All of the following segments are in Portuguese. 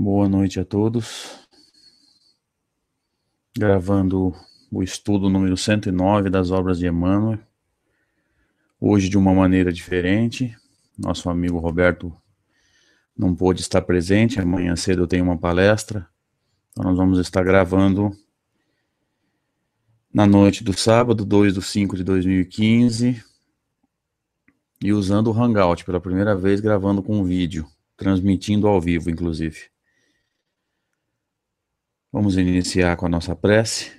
Boa noite a todos. Gravando o estudo número 109 das obras de Emmanuel. Hoje, de uma maneira diferente, nosso amigo Roberto não pôde estar presente. Amanhã cedo eu tenho uma palestra. Então, nós vamos estar gravando na noite do sábado, 2 de 5 de 2015, e usando o Hangout pela primeira vez, gravando com vídeo, transmitindo ao vivo, inclusive. Vamos iniciar com a nossa prece,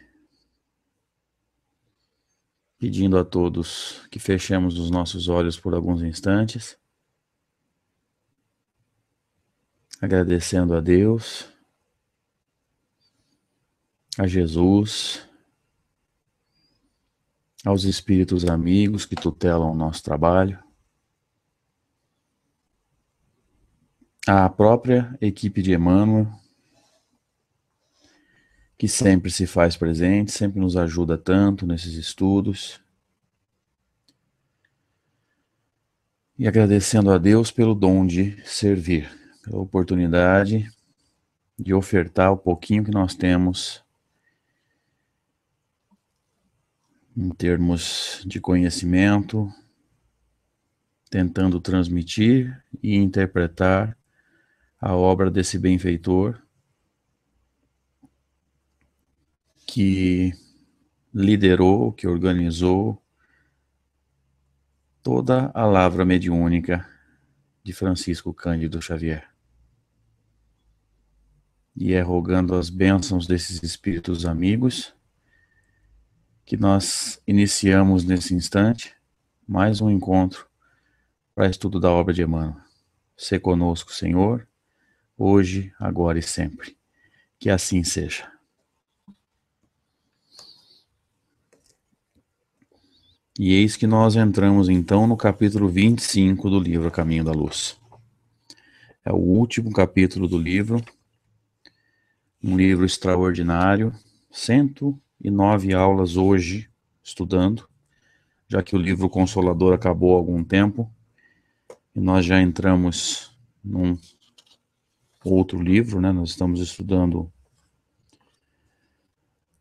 pedindo a todos que fechemos os nossos olhos por alguns instantes, agradecendo a Deus, a Jesus, aos espíritos amigos que tutelam o nosso trabalho, à própria equipe de Emmanuel que sempre se faz presente, sempre nos ajuda tanto nesses estudos. E agradecendo a Deus pelo dom de servir, pela oportunidade de ofertar o pouquinho que nós temos em termos de conhecimento, tentando transmitir e interpretar a obra desse benfeitor que liderou, que organizou toda a lavra mediúnica de Francisco Cândido Xavier. E é rogando as bênçãos desses espíritos amigos que nós iniciamos nesse instante mais um encontro para estudo da obra de Emmanuel. Se conosco, Senhor, hoje, agora e sempre. Que assim seja. E eis que nós entramos então no capítulo 25 do livro Caminho da Luz. É o último capítulo do livro, um livro extraordinário, 109 aulas hoje estudando, já que o livro Consolador acabou há algum tempo e nós já entramos num outro livro, né? Nós estamos estudando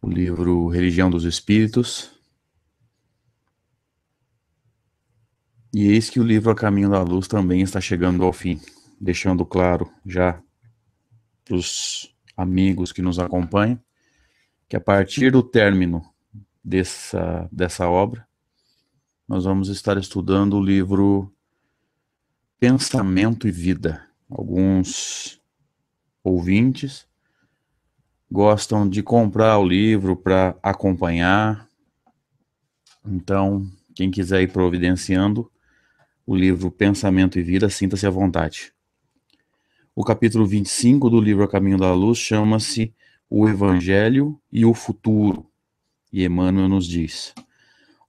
o livro Religião dos Espíritos E eis que o livro A Caminho da Luz também está chegando ao fim, deixando claro já para os amigos que nos acompanham que a partir do término dessa, dessa obra, nós vamos estar estudando o livro Pensamento e Vida. Alguns ouvintes gostam de comprar o livro para acompanhar. Então, quem quiser ir providenciando, o livro Pensamento e Vida, sinta-se à vontade. O capítulo 25 do livro A Caminho da Luz chama-se O Evangelho e o Futuro. E Emmanuel nos diz: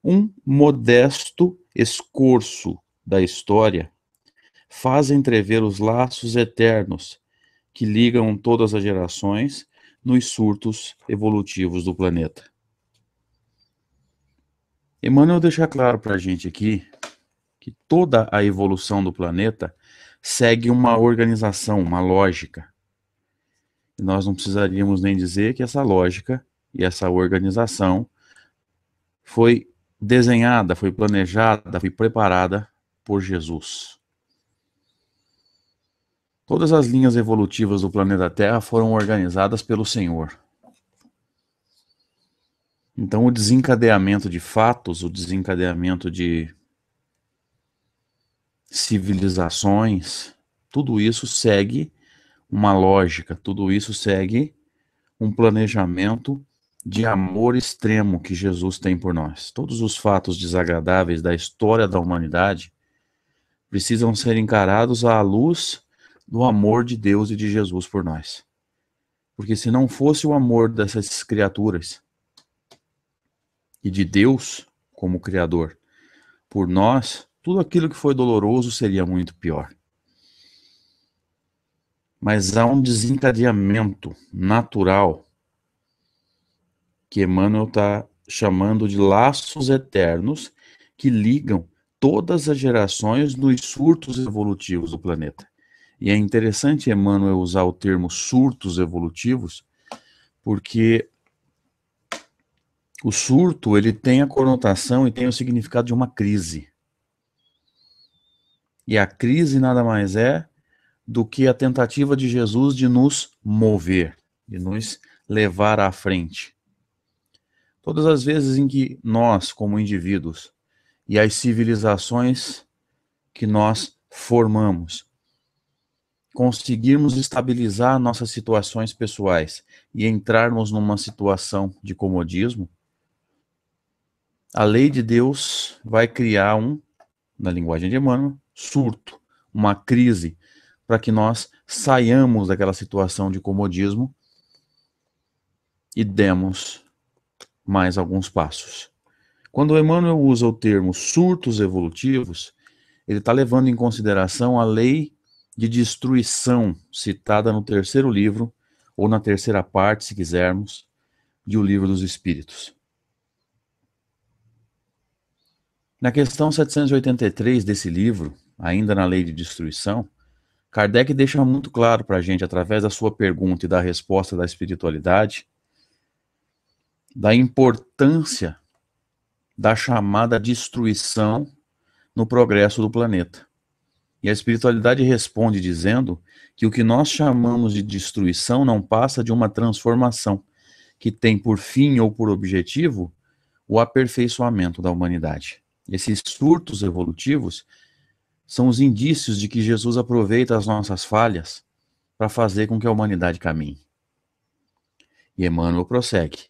Um modesto escorço da história faz entrever os laços eternos que ligam todas as gerações nos surtos evolutivos do planeta. Emmanuel deixa claro para a gente aqui que toda a evolução do planeta segue uma organização, uma lógica. E nós não precisaríamos nem dizer que essa lógica e essa organização foi desenhada, foi planejada, foi preparada por Jesus. Todas as linhas evolutivas do planeta Terra foram organizadas pelo Senhor. Então, o desencadeamento de fatos, o desencadeamento de civilizações, tudo isso segue uma lógica, tudo isso segue um planejamento de amor extremo que Jesus tem por nós. Todos os fatos desagradáveis da história da humanidade precisam ser encarados à luz do amor de Deus e de Jesus por nós. Porque se não fosse o amor dessas criaturas e de Deus como Criador por nós, tudo aquilo que foi doloroso seria muito pior. Mas há um desencadeamento natural que Emmanuel está chamando de laços eternos que ligam todas as gerações nos surtos evolutivos do planeta. E é interessante Emmanuel usar o termo surtos evolutivos, porque o surto ele tem a conotação e tem o significado de uma crise. E a crise nada mais é do que a tentativa de Jesus de nos mover, de nos levar à frente. Todas as vezes em que nós, como indivíduos, e as civilizações que nós formamos, conseguirmos estabilizar nossas situações pessoais e entrarmos numa situação de comodismo, a lei de Deus vai criar um, na linguagem de Emmanuel, surto, uma crise, para que nós saiamos daquela situação de comodismo e demos mais alguns passos. Quando Emmanuel usa o termo surtos evolutivos, ele está levando em consideração a lei de destruição citada no terceiro livro, ou na terceira parte, se quisermos, de O Livro dos Espíritos. Na questão 783 desse livro, ainda na lei de destruição, Kardec deixa muito claro para a gente, através da sua pergunta e da resposta da espiritualidade, da importância da chamada destruição no progresso do planeta. E a espiritualidade responde dizendo que o que nós chamamos de destruição não passa de uma transformação que tem por fim ou por objetivo o aperfeiçoamento da humanidade. Esses surtos evolutivos são os indícios de que Jesus aproveita as nossas falhas para fazer com que a humanidade caminhe. E Emmanuel prossegue.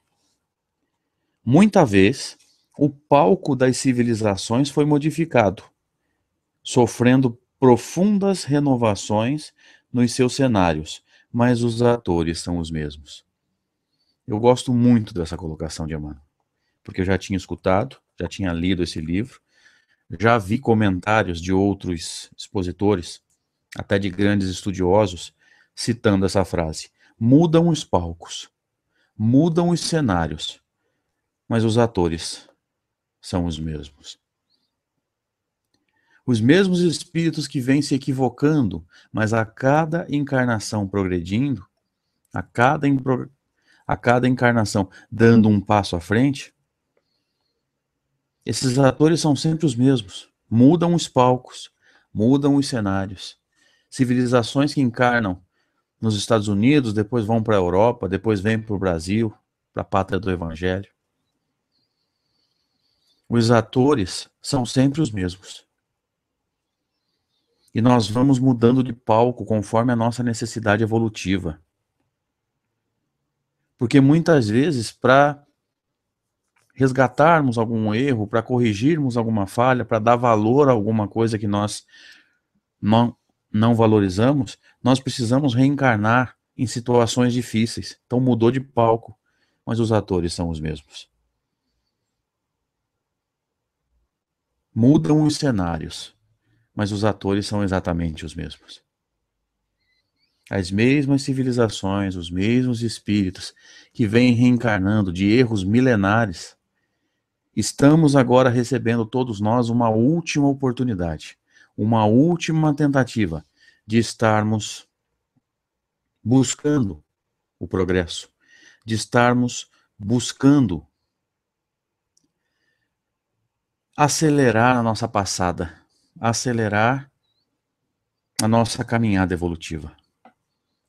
Muita vez, o palco das civilizações foi modificado, sofrendo profundas renovações nos seus cenários, mas os atores são os mesmos. Eu gosto muito dessa colocação de Emmanuel, porque eu já tinha escutado, já tinha lido esse livro, já vi comentários de outros expositores, até de grandes estudiosos, citando essa frase: mudam os palcos, mudam os cenários, mas os atores são os mesmos. Os mesmos espíritos que vêm se equivocando, mas a cada encarnação progredindo, a cada, a cada encarnação dando um passo à frente, esses atores são sempre os mesmos. Mudam os palcos, mudam os cenários. Civilizações que encarnam nos Estados Unidos, depois vão para a Europa, depois vêm para o Brasil, para a pátria do Evangelho. Os atores são sempre os mesmos. E nós vamos mudando de palco conforme a nossa necessidade evolutiva. Porque muitas vezes, para resgatarmos algum erro, para corrigirmos alguma falha, para dar valor a alguma coisa que nós não, não valorizamos, nós precisamos reencarnar em situações difíceis. Então mudou de palco, mas os atores são os mesmos. Mudam os cenários, mas os atores são exatamente os mesmos. As mesmas civilizações, os mesmos espíritos que vêm reencarnando de erros milenares Estamos agora recebendo todos nós uma última oportunidade, uma última tentativa de estarmos buscando o progresso, de estarmos buscando acelerar a nossa passada, acelerar a nossa caminhada evolutiva.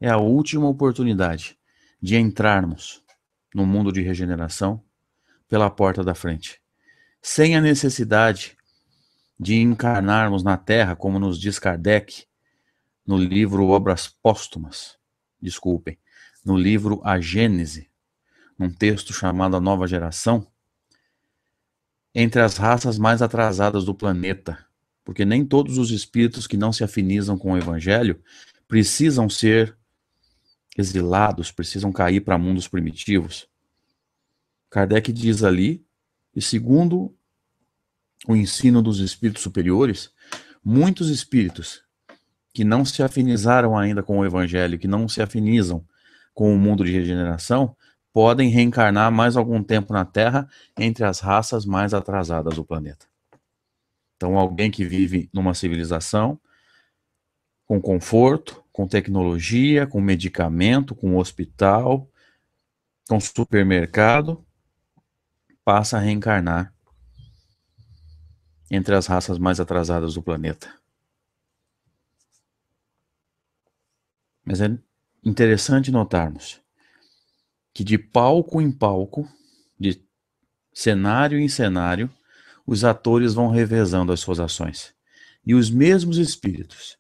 É a última oportunidade de entrarmos no mundo de regeneração pela porta da frente sem a necessidade de encarnarmos na Terra, como nos diz Kardec no livro Obras Póstumas, desculpem, no livro A Gênese, num texto chamado A Nova Geração, entre as raças mais atrasadas do planeta, porque nem todos os espíritos que não se afinizam com o Evangelho precisam ser exilados, precisam cair para mundos primitivos. Kardec diz ali e segundo o ensino dos espíritos superiores, muitos espíritos que não se afinizaram ainda com o evangelho, que não se afinizam com o mundo de regeneração, podem reencarnar mais algum tempo na Terra entre as raças mais atrasadas do planeta. Então, alguém que vive numa civilização com conforto, com tecnologia, com medicamento, com hospital, com supermercado, passa a reencarnar entre as raças mais atrasadas do planeta. Mas é interessante notarmos que de palco em palco, de cenário em cenário, os atores vão revezando as suas ações. E os mesmos espíritos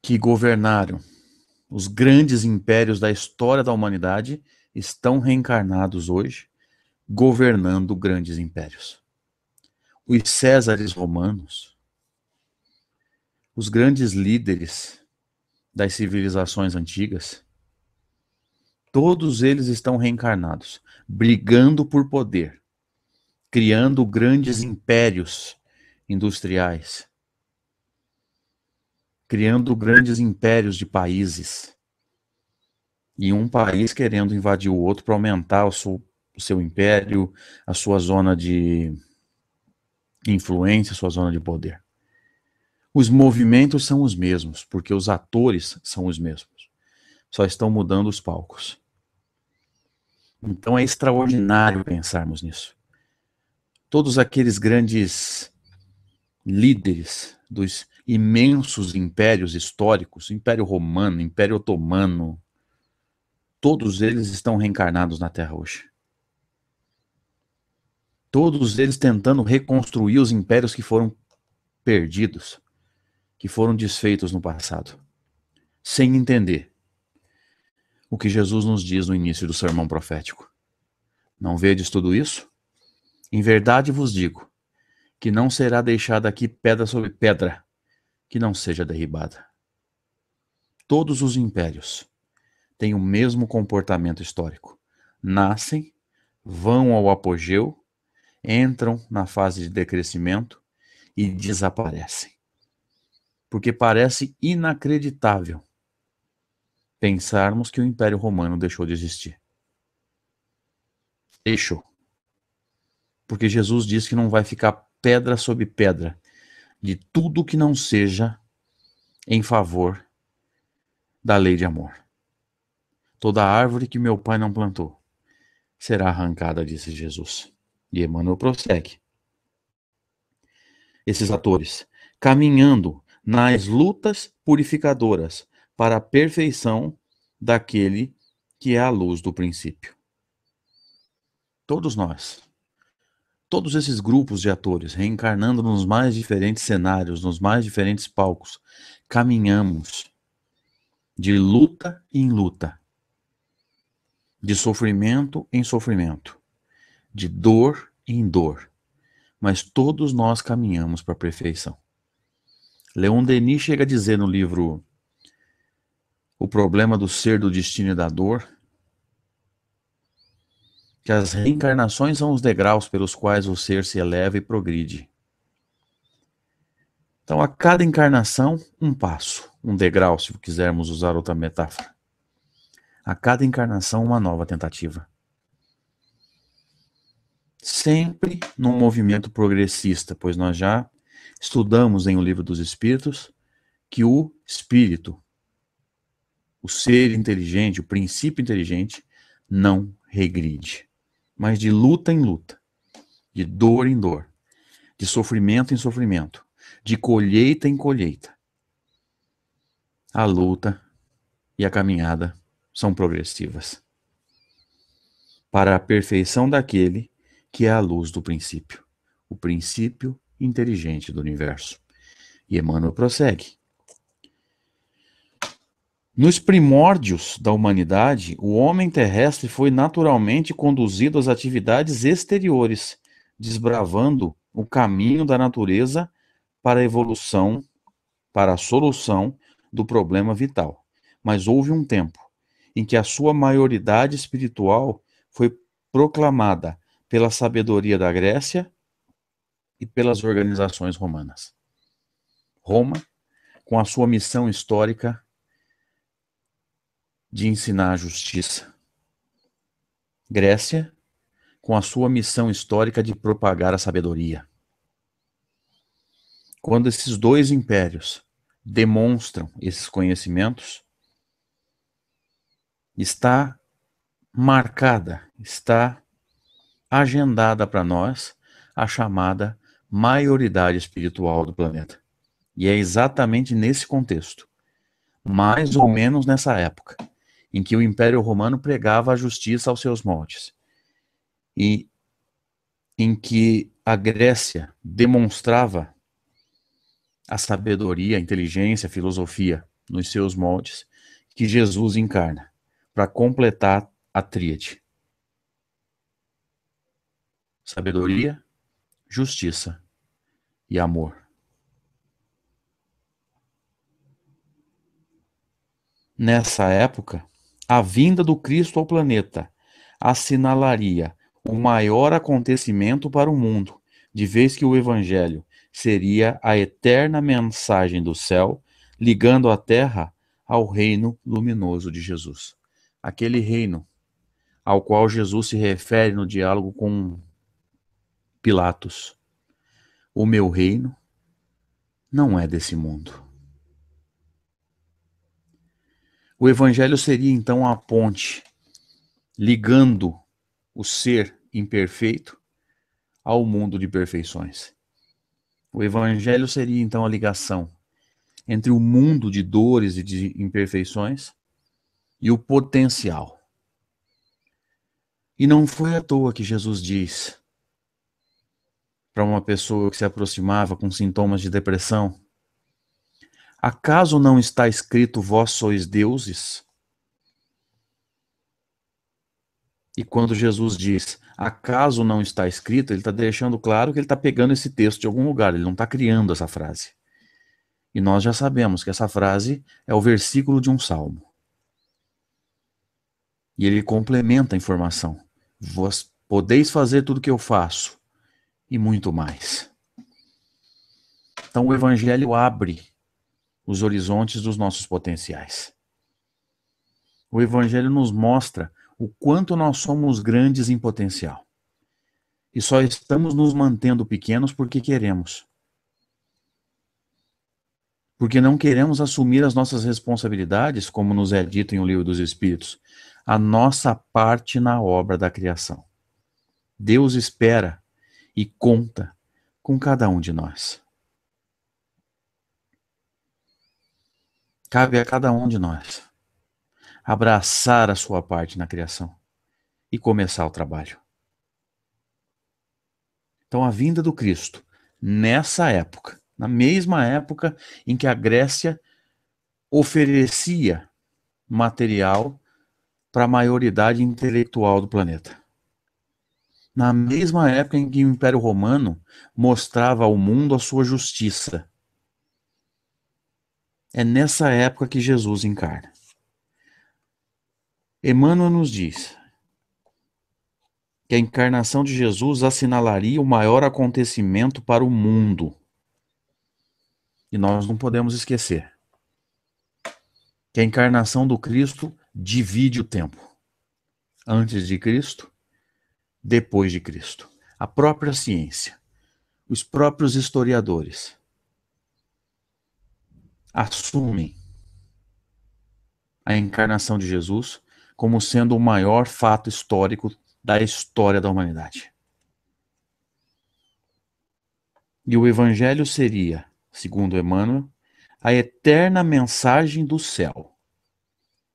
que governaram os grandes impérios da história da humanidade estão reencarnados hoje, governando grandes impérios. Os Césares romanos, os grandes líderes das civilizações antigas, todos eles estão reencarnados, brigando por poder, criando grandes impérios industriais, criando grandes impérios de países. E um país querendo invadir o outro para aumentar o seu, o seu império, a sua zona de influência, a sua zona de poder. Os movimentos são os mesmos, porque os atores são os mesmos. Só estão mudando os palcos. Então é extraordinário pensarmos nisso. Todos aqueles grandes líderes dos imensos impérios históricos, Império Romano, Império Otomano, todos eles estão reencarnados na Terra hoje. Todos eles tentando reconstruir os impérios que foram perdidos, que foram desfeitos no passado, sem entender o que Jesus nos diz no início do sermão profético. Não vedes tudo isso? Em verdade vos digo que não será deixada aqui pedra sobre pedra que não seja derribada. Todos os impérios têm o mesmo comportamento histórico. Nascem, vão ao apogeu, entram na fase de decrescimento e desaparecem. Porque parece inacreditável pensarmos que o Império Romano deixou de existir. Deixou. Porque Jesus diz que não vai ficar pedra sobre pedra de tudo que não seja em favor da lei de amor. Toda árvore que meu pai não plantou será arrancada, disse Jesus. E Emmanuel prossegue. Esses atores, caminhando nas lutas purificadoras para a perfeição daquele que é a luz do princípio. Todos nós todos esses grupos de atores reencarnando nos mais diferentes cenários, nos mais diferentes palcos, caminhamos de luta em luta, de sofrimento em sofrimento, de dor em dor, mas todos nós caminhamos para a perfeição. Leon Denis chega a dizer no livro O Problema do Ser, do Destino e da Dor, que as reencarnações são os degraus pelos quais o ser se eleva e progride. Então, a cada encarnação, um passo, um degrau, se quisermos usar outra metáfora. A cada encarnação, uma nova tentativa. Sempre num movimento progressista, pois nós já estudamos em O Livro dos Espíritos que o espírito, o ser inteligente, o princípio inteligente, não regride mas de luta em luta, de dor em dor, de sofrimento em sofrimento, de colheita em colheita. A luta e a caminhada são progressivas para a perfeição daquele que é a luz do princípio, o princípio inteligente do universo. E Emmanuel prossegue. Nos primórdios da humanidade, o homem terrestre foi naturalmente conduzido às atividades exteriores, desbravando o caminho da natureza para a evolução, para a solução do problema vital. Mas houve um tempo em que a sua maioridade espiritual foi proclamada pela sabedoria da Grécia e pelas organizações romanas. Roma, com a sua missão histórica de ensinar a justiça. Grécia, com a sua missão histórica de propagar a sabedoria. Quando esses dois impérios demonstram esses conhecimentos, está marcada, está agendada para nós a chamada maioridade espiritual do planeta. E é exatamente nesse contexto, mais ou menos nessa época, em que o Império Romano pregava a justiça aos seus moldes e em que a Grécia demonstrava a sabedoria, a inteligência, a filosofia nos seus moldes que Jesus encarna, para completar a tríade. Sabedoria, justiça e amor. Nessa época, a vinda do Cristo ao planeta assinalaria o maior acontecimento para o mundo, de vez que o Evangelho seria a eterna mensagem do céu, ligando a terra ao reino luminoso de Jesus. Aquele reino ao qual Jesus se refere no diálogo com Pilatos. O meu reino não é desse mundo. O evangelho seria então a ponte ligando o ser imperfeito ao mundo de perfeições. O evangelho seria então a ligação entre o mundo de dores e de imperfeições e o potencial. E não foi à toa que Jesus diz para uma pessoa que se aproximava com sintomas de depressão: Acaso não está escrito vós sois deuses? E quando Jesus diz acaso não está escrito, ele está deixando claro que ele está pegando esse texto de algum lugar, ele não está criando essa frase. E nós já sabemos que essa frase é o versículo de um salmo. E ele complementa a informação. Vós podeis fazer tudo o que eu faço e muito mais. Então o evangelho abre os horizontes dos nossos potenciais. O Evangelho nos mostra o quanto nós somos grandes em potencial. E só estamos nos mantendo pequenos porque queremos. Porque não queremos assumir as nossas responsabilidades, como nos é dito em O Livro dos Espíritos, a nossa parte na obra da criação. Deus espera e conta com cada um de nós. Cabe a cada um de nós abraçar a sua parte na criação e começar o trabalho. Então, a vinda do Cristo nessa época, na mesma época em que a Grécia oferecia material para a maioridade intelectual do planeta. Na mesma época em que o Império Romano mostrava ao mundo a sua justiça é nessa época que Jesus encarna. Emmanuel nos diz que a encarnação de Jesus assinalaria o maior acontecimento para o mundo. E nós não podemos esquecer que a encarnação do Cristo divide o tempo. Antes de Cristo, depois de Cristo. A própria ciência, os próprios historiadores assumem a encarnação de Jesus como sendo o maior fato histórico da história da humanidade. E o Evangelho seria, segundo Emmanuel, a eterna mensagem do céu,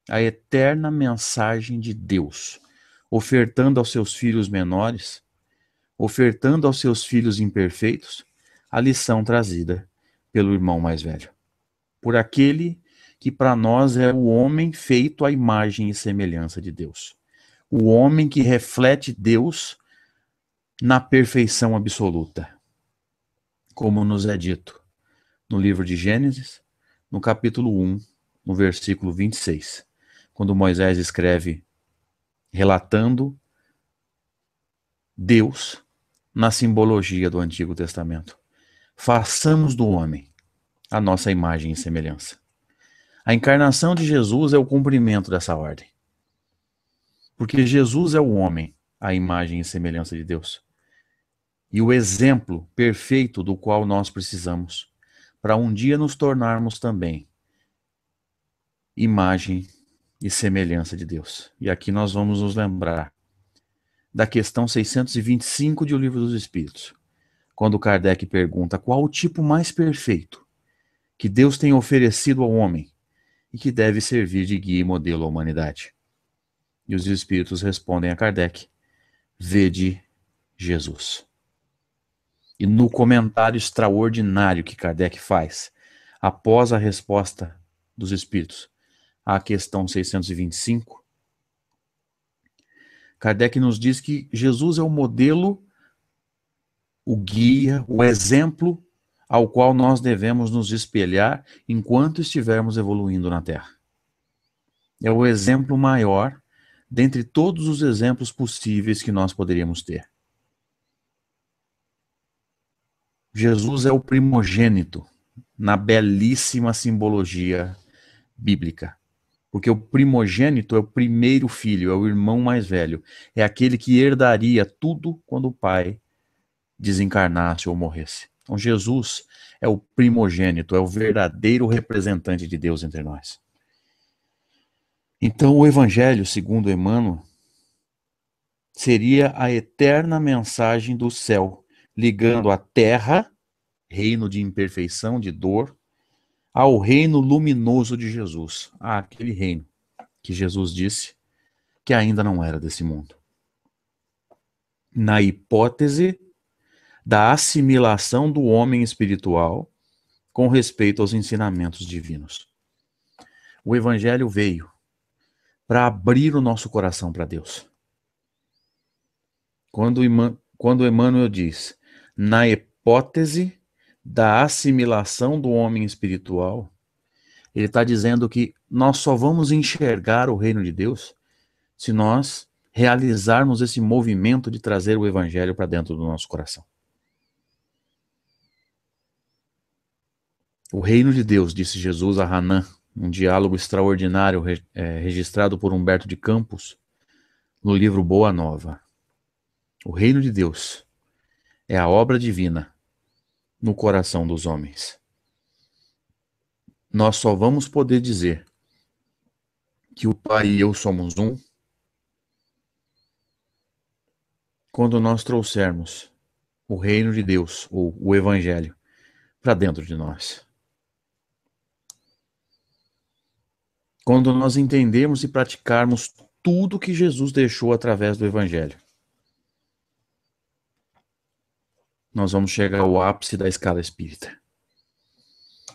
a eterna mensagem de Deus, ofertando aos seus filhos menores, ofertando aos seus filhos imperfeitos, a lição trazida pelo irmão mais velho por aquele que para nós é o homem feito à imagem e semelhança de Deus. O homem que reflete Deus na perfeição absoluta, como nos é dito no livro de Gênesis, no capítulo 1, no versículo 26, quando Moisés escreve relatando Deus na simbologia do Antigo Testamento. Façamos do homem a nossa imagem e semelhança. A encarnação de Jesus é o cumprimento dessa ordem. Porque Jesus é o homem, a imagem e semelhança de Deus. E o exemplo perfeito do qual nós precisamos para um dia nos tornarmos também imagem e semelhança de Deus. E aqui nós vamos nos lembrar da questão 625 de O Livro dos Espíritos, quando Kardec pergunta qual o tipo mais perfeito que Deus tem oferecido ao homem e que deve servir de guia e modelo à humanidade. E os espíritos respondem a Kardec: Vede Jesus. E no comentário extraordinário que Kardec faz, após a resposta dos espíritos à questão 625, Kardec nos diz que Jesus é o modelo, o guia, o exemplo ao qual nós devemos nos espelhar enquanto estivermos evoluindo na Terra. É o exemplo maior dentre todos os exemplos possíveis que nós poderíamos ter. Jesus é o primogênito na belíssima simbologia bíblica. Porque o primogênito é o primeiro filho, é o irmão mais velho, é aquele que herdaria tudo quando o pai desencarnasse ou morresse. Então, Jesus é o primogênito, é o verdadeiro representante de Deus entre nós. Então, o Evangelho, segundo Emmanuel, seria a eterna mensagem do céu, ligando a terra, reino de imperfeição, de dor, ao reino luminoso de Jesus, aquele reino que Jesus disse que ainda não era desse mundo. Na hipótese da assimilação do homem espiritual com respeito aos ensinamentos divinos. O Evangelho veio para abrir o nosso coração para Deus. Quando, quando Emmanuel diz, na hipótese da assimilação do homem espiritual, ele está dizendo que nós só vamos enxergar o reino de Deus se nós realizarmos esse movimento de trazer o evangelho para dentro do nosso coração. O reino de Deus, disse Jesus a Hanan, um diálogo extraordinário é, registrado por Humberto de Campos no livro Boa Nova. O reino de Deus é a obra divina no coração dos homens. Nós só vamos poder dizer que o Pai e eu somos um quando nós trouxermos o reino de Deus ou o Evangelho para dentro de nós. quando nós entendermos e praticarmos tudo que Jesus deixou através do Evangelho. Nós vamos chegar ao ápice da escala espírita.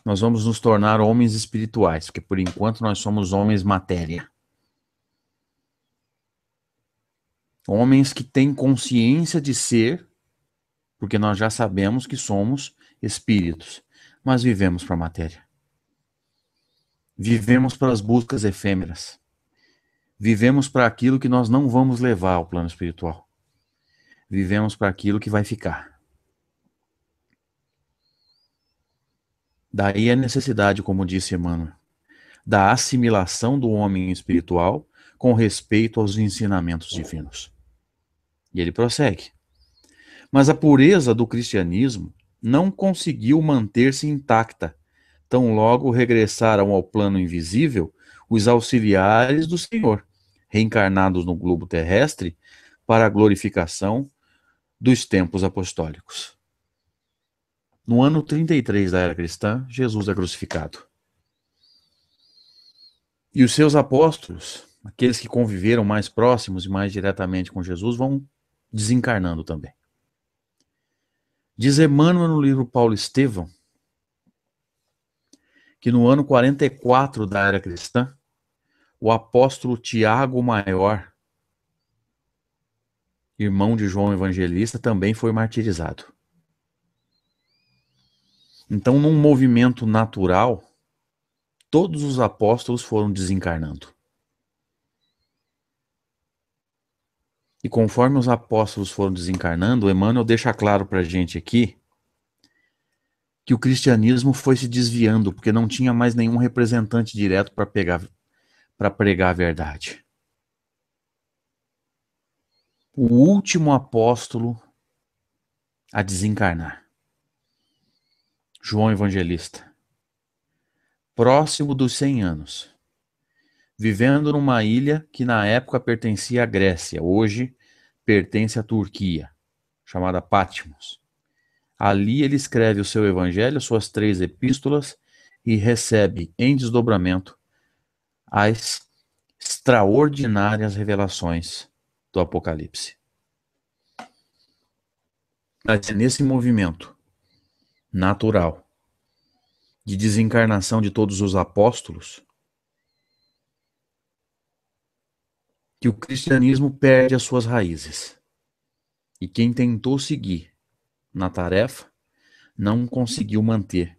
Nós vamos nos tornar homens espirituais, porque por enquanto nós somos homens matéria. Homens que têm consciência de ser, porque nós já sabemos que somos espíritos, mas vivemos para a matéria. Vivemos para as buscas efêmeras. Vivemos para aquilo que nós não vamos levar ao plano espiritual. Vivemos para aquilo que vai ficar. Daí a necessidade, como disse Emmanuel, da assimilação do homem espiritual com respeito aos ensinamentos divinos. E ele prossegue. Mas a pureza do cristianismo não conseguiu manter-se intacta Tão logo regressaram ao plano invisível os auxiliares do Senhor, reencarnados no globo terrestre para a glorificação dos tempos apostólicos. No ano 33 da era cristã, Jesus é crucificado. E os seus apóstolos, aqueles que conviveram mais próximos e mais diretamente com Jesus, vão desencarnando também. Diz Emmanuel no livro Paulo Estevão que no ano 44 da era cristã, o apóstolo Tiago Maior, irmão de João Evangelista, também foi martirizado. Então, num movimento natural, todos os apóstolos foram desencarnando. E conforme os apóstolos foram desencarnando, Emmanuel deixa claro para a gente aqui que o cristianismo foi se desviando, porque não tinha mais nenhum representante direto para pegar para pregar a verdade. O último apóstolo a desencarnar. João Evangelista. Próximo dos 100 anos, vivendo numa ilha que na época pertencia à Grécia, hoje pertence à Turquia, chamada Patmos Ali ele escreve o seu evangelho, suas três epístolas, e recebe em desdobramento as extraordinárias revelações do Apocalipse. Mas é nesse movimento natural de desencarnação de todos os apóstolos que o cristianismo perde as suas raízes. E quem tentou seguir na tarefa, não conseguiu manter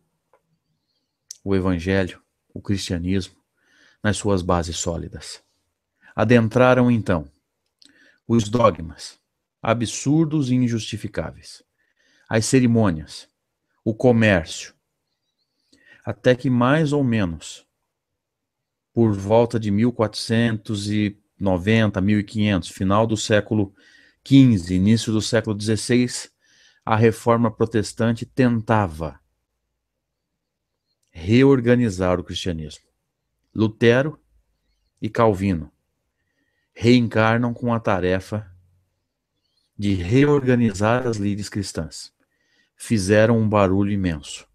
o evangelho, o cristianismo, nas suas bases sólidas. Adentraram então os dogmas absurdos e injustificáveis, as cerimônias, o comércio, até que mais ou menos por volta de 1490, 1500, final do século 15, início do século 16, a reforma protestante tentava reorganizar o cristianismo. Lutero e Calvino reencarnam com a tarefa de reorganizar as lides cristãs. Fizeram um barulho imenso.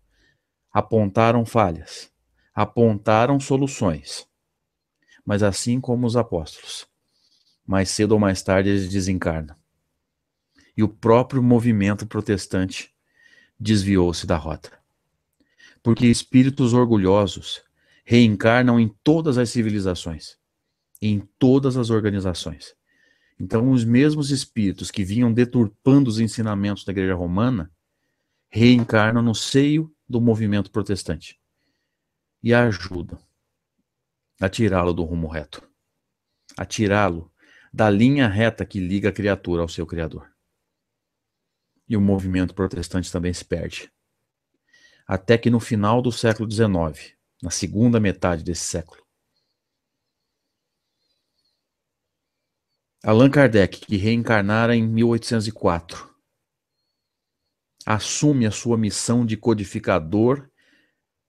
Apontaram falhas, apontaram soluções. Mas assim como os apóstolos, mais cedo ou mais tarde eles desencarnam e o próprio movimento protestante desviou-se da rota. Porque espíritos orgulhosos reencarnam em todas as civilizações, em todas as organizações. Então, os mesmos espíritos que vinham deturpando os ensinamentos da Igreja Romana reencarnam no seio do movimento protestante e ajudam a tirá-lo do rumo reto, a tirá-lo da linha reta que liga a criatura ao seu Criador e o movimento protestante também se perde. Até que no final do século XIX, na segunda metade desse século, Allan Kardec, que reencarnara em 1804, assume a sua missão de codificador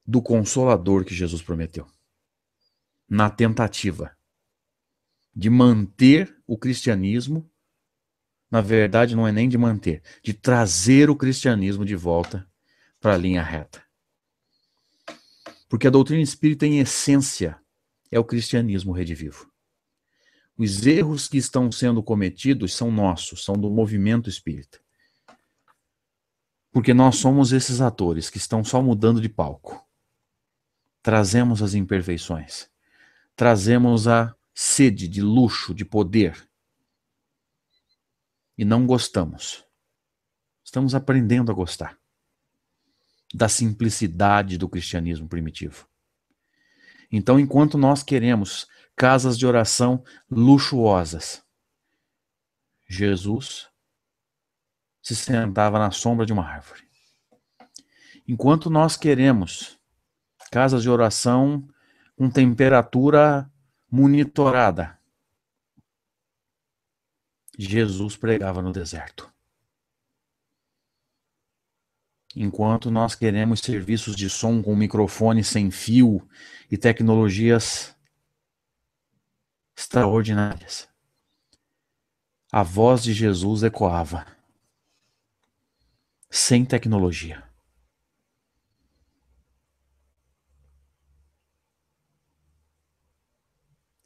do consolador que Jesus prometeu, na tentativa de manter o cristianismo na verdade, não é nem de manter, de trazer o cristianismo de volta para a linha reta. Porque a doutrina espírita, em essência, é o cristianismo redivivo. Os erros que estão sendo cometidos são nossos, são do movimento espírita. Porque nós somos esses atores que estão só mudando de palco. Trazemos as imperfeições, trazemos a sede de luxo, de poder, e não gostamos. Estamos aprendendo a gostar da simplicidade do cristianismo primitivo. Então, enquanto nós queremos casas de oração luxuosas, Jesus se sentava na sombra de uma árvore. Enquanto nós queremos casas de oração com temperatura monitorada, Jesus pregava no deserto. Enquanto nós queremos serviços de som com microfone sem fio e tecnologias extraordinárias, a voz de Jesus ecoava sem tecnologia.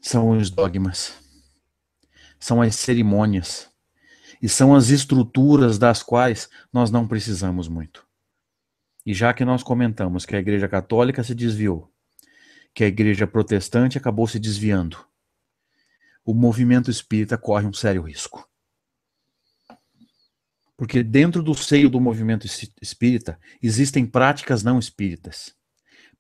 São os dogmas são as cerimônias e são as estruturas das quais nós não precisamos muito. E já que nós comentamos que a Igreja Católica se desviou, que a Igreja Protestante acabou se desviando, o movimento espírita corre um sério risco. Porque dentro do seio do movimento espírita existem práticas não espíritas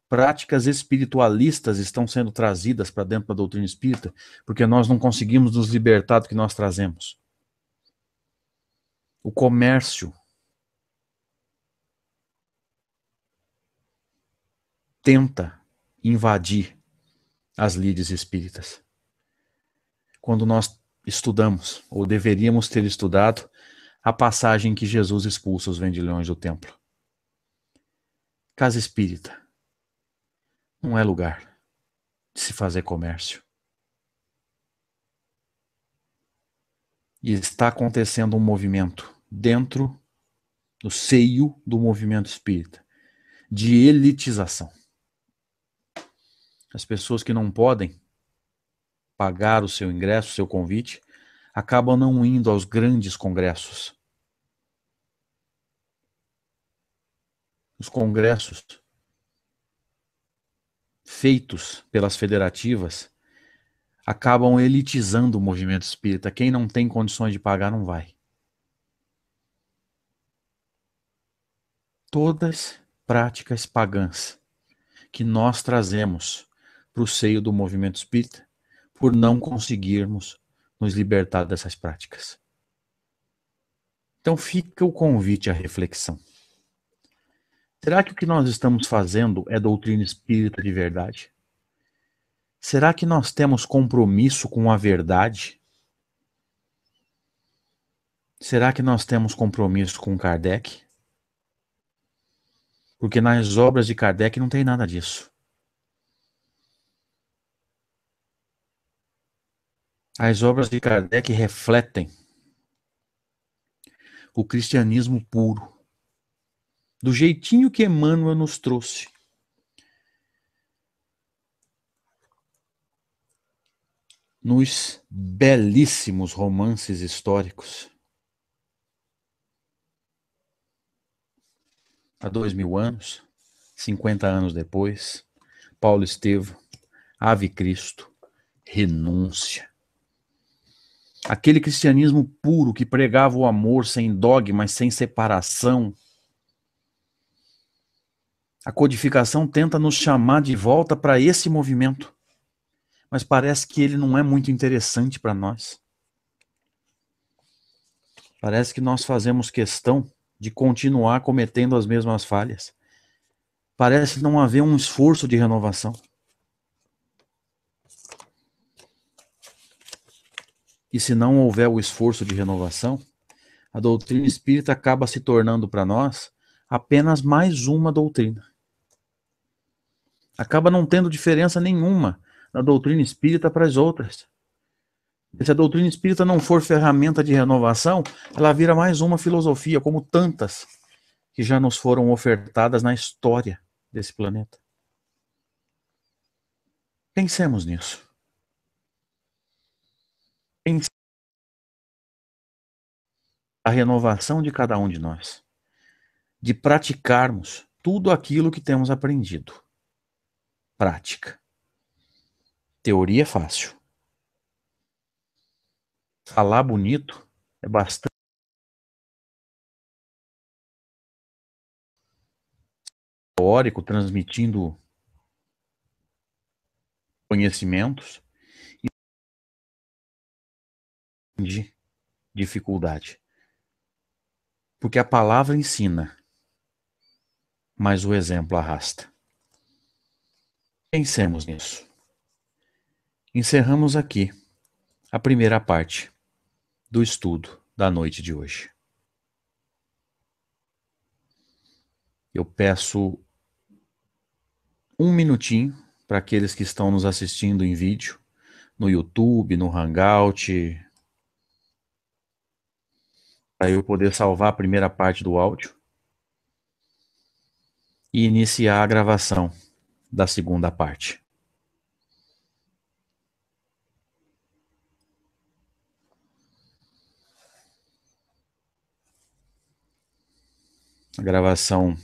práticas espiritualistas estão sendo trazidas para dentro da doutrina espírita, porque nós não conseguimos nos libertar do que nós trazemos. O comércio tenta invadir as lides espíritas. Quando nós estudamos, ou deveríamos ter estudado, a passagem que Jesus expulsa os vendilhões do templo. Casa espírita não é lugar de se fazer comércio. E está acontecendo um movimento dentro do seio do movimento espírita de elitização. As pessoas que não podem pagar o seu ingresso, o seu convite, acabam não indo aos grandes congressos. Os congressos feitos pelas federativas acabam elitizando o movimento espírita. Quem não tem condições de pagar não vai. Todas práticas pagãs que nós trazemos para o seio do movimento espírita por não conseguirmos nos libertar dessas práticas. Então fica o convite à reflexão. Será que o que nós estamos fazendo é doutrina espírita de verdade? Será que nós temos compromisso com a verdade? Será que nós temos compromisso com Kardec? Porque nas obras de Kardec não tem nada disso. As obras de Kardec refletem o cristianismo puro do jeitinho que Emmanuel nos trouxe. Nos belíssimos romances históricos. Há dois mil anos, 50 anos depois, Paulo Estevam, Ave Cristo, renúncia. Aquele cristianismo puro que pregava o amor sem dogmas, sem separação, a codificação tenta nos chamar de volta para esse movimento, mas parece que ele não é muito interessante para nós. Parece que nós fazemos questão de continuar cometendo as mesmas falhas. Parece não haver um esforço de renovação. E se não houver o esforço de renovação, a doutrina espírita acaba se tornando para nós apenas mais uma doutrina acaba não tendo diferença nenhuma da doutrina espírita para as outras. Se a doutrina espírita não for ferramenta de renovação, ela vira mais uma filosofia, como tantas que já nos foram ofertadas na história desse planeta. Pensemos nisso. Pensemos a renovação de cada um de nós, de praticarmos tudo aquilo que temos aprendido prática. Teoria é fácil. Falar bonito é bastante. Teórico, transmitindo conhecimentos e de dificuldade. Porque a palavra ensina, mas o exemplo arrasta. Pensemos nisso. Encerramos aqui a primeira parte do estudo da noite de hoje. Eu peço um minutinho para aqueles que estão nos assistindo em vídeo, no YouTube, no Hangout, para eu poder salvar a primeira parte do áudio e iniciar a gravação da segunda parte. A gravação.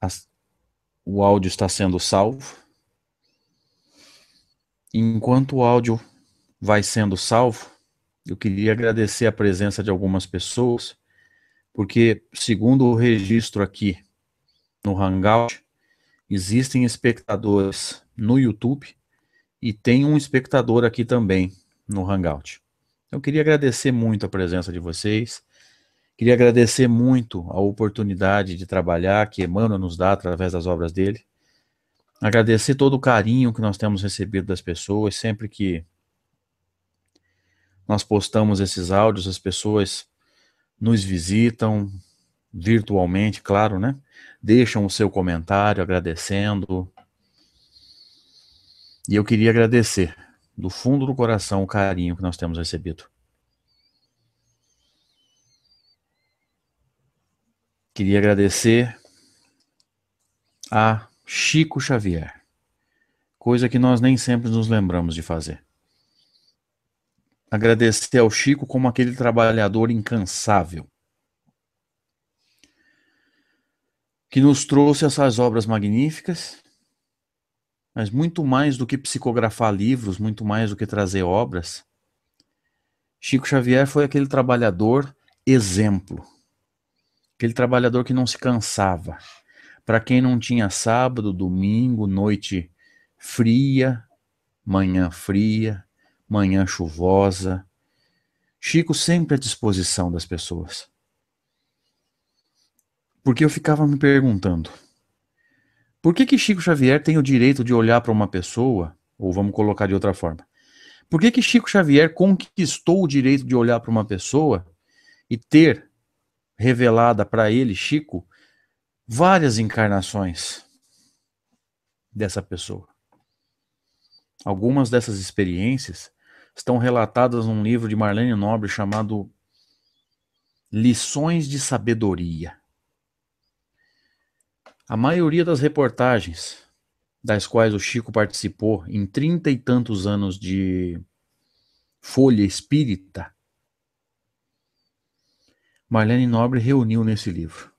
As, o áudio está sendo salvo. Enquanto o áudio vai sendo salvo, eu queria agradecer a presença de algumas pessoas, porque, segundo o registro aqui no Hangout, existem espectadores no YouTube e tem um espectador aqui também no Hangout. Eu queria agradecer muito a presença de vocês. Queria agradecer muito a oportunidade de trabalhar que Emmanuel nos dá através das obras dele. Agradecer todo o carinho que nós temos recebido das pessoas. Sempre que nós postamos esses áudios, as pessoas nos visitam, virtualmente, claro, né? Deixam o seu comentário agradecendo. E eu queria agradecer do fundo do coração o carinho que nós temos recebido. Queria agradecer a Chico Xavier, coisa que nós nem sempre nos lembramos de fazer. Agradecer ao Chico como aquele trabalhador incansável que nos trouxe essas obras magníficas, mas muito mais do que psicografar livros, muito mais do que trazer obras, Chico Xavier foi aquele trabalhador exemplo, aquele trabalhador que não se cansava, para quem não tinha sábado, domingo, noite fria, manhã fria, manhã chuvosa. Chico sempre à disposição das pessoas. Porque eu ficava me perguntando: por que, que Chico Xavier tem o direito de olhar para uma pessoa, ou vamos colocar de outra forma, por que, que Chico Xavier conquistou o direito de olhar para uma pessoa e ter revelada para ele, Chico, várias encarnações dessa pessoa? Algumas dessas experiências estão relatadas num livro de Marlene Nobre chamado Lições de Sabedoria. A maioria das reportagens das quais o Chico participou em trinta e tantos anos de Folha Espírita, Marlene Nobre reuniu nesse livro.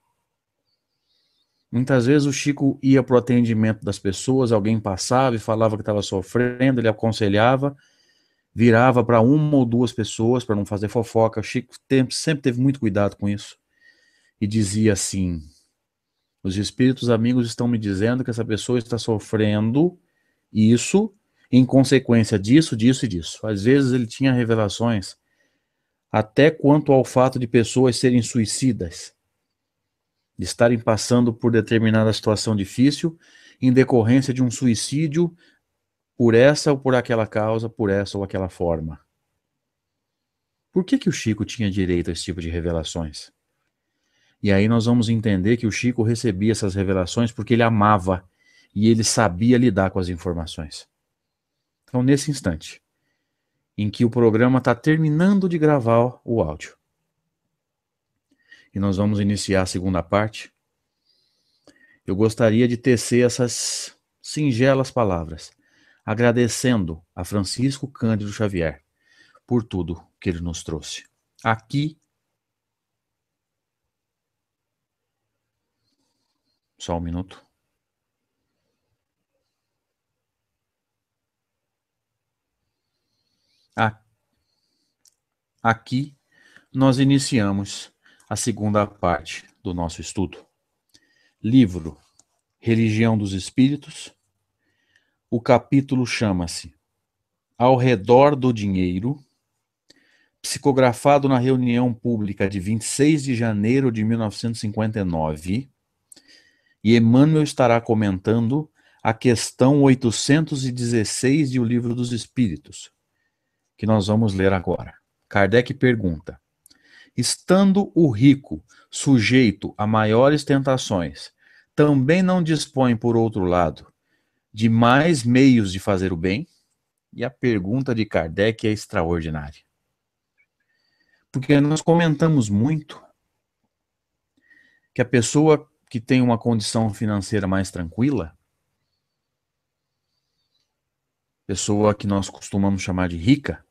Muitas vezes o Chico ia para o atendimento das pessoas, alguém passava e falava que estava sofrendo, ele aconselhava, virava para uma ou duas pessoas para não fazer fofoca. O Chico sempre teve muito cuidado com isso e dizia assim: os espíritos amigos estão me dizendo que essa pessoa está sofrendo isso em consequência disso, disso e disso. Às vezes ele tinha revelações até quanto ao fato de pessoas serem suicidas, de estarem passando por determinada situação difícil em decorrência de um suicídio por essa ou por aquela causa, por essa ou aquela forma. Por que que o Chico tinha direito a esse tipo de revelações? E aí nós vamos entender que o Chico recebia essas revelações porque ele amava e ele sabia lidar com as informações. Então, nesse instante, em que o programa está terminando de gravar o áudio, e nós vamos iniciar a segunda parte, eu gostaria de tecer essas singelas palavras, agradecendo a Francisco Cândido Xavier por tudo que ele nos trouxe, aqui Só um minuto. Aqui nós iniciamos a segunda parte do nosso estudo. Livro Religião dos Espíritos. O capítulo chama-se Ao redor do dinheiro, psicografado na reunião pública de 26 de janeiro de 1959 e Emmanuel estará comentando a questão 816 de O Livro dos Espíritos, que nós vamos ler agora. Kardec pergunta: Estando o rico sujeito a maiores tentações, também não dispõe, por outro lado, de mais meios de fazer o bem? E a pergunta de Kardec é extraordinária. Porque nós comentamos muito que a pessoa que tem uma condição financeira mais tranquila, pessoa que nós costumamos chamar de rica,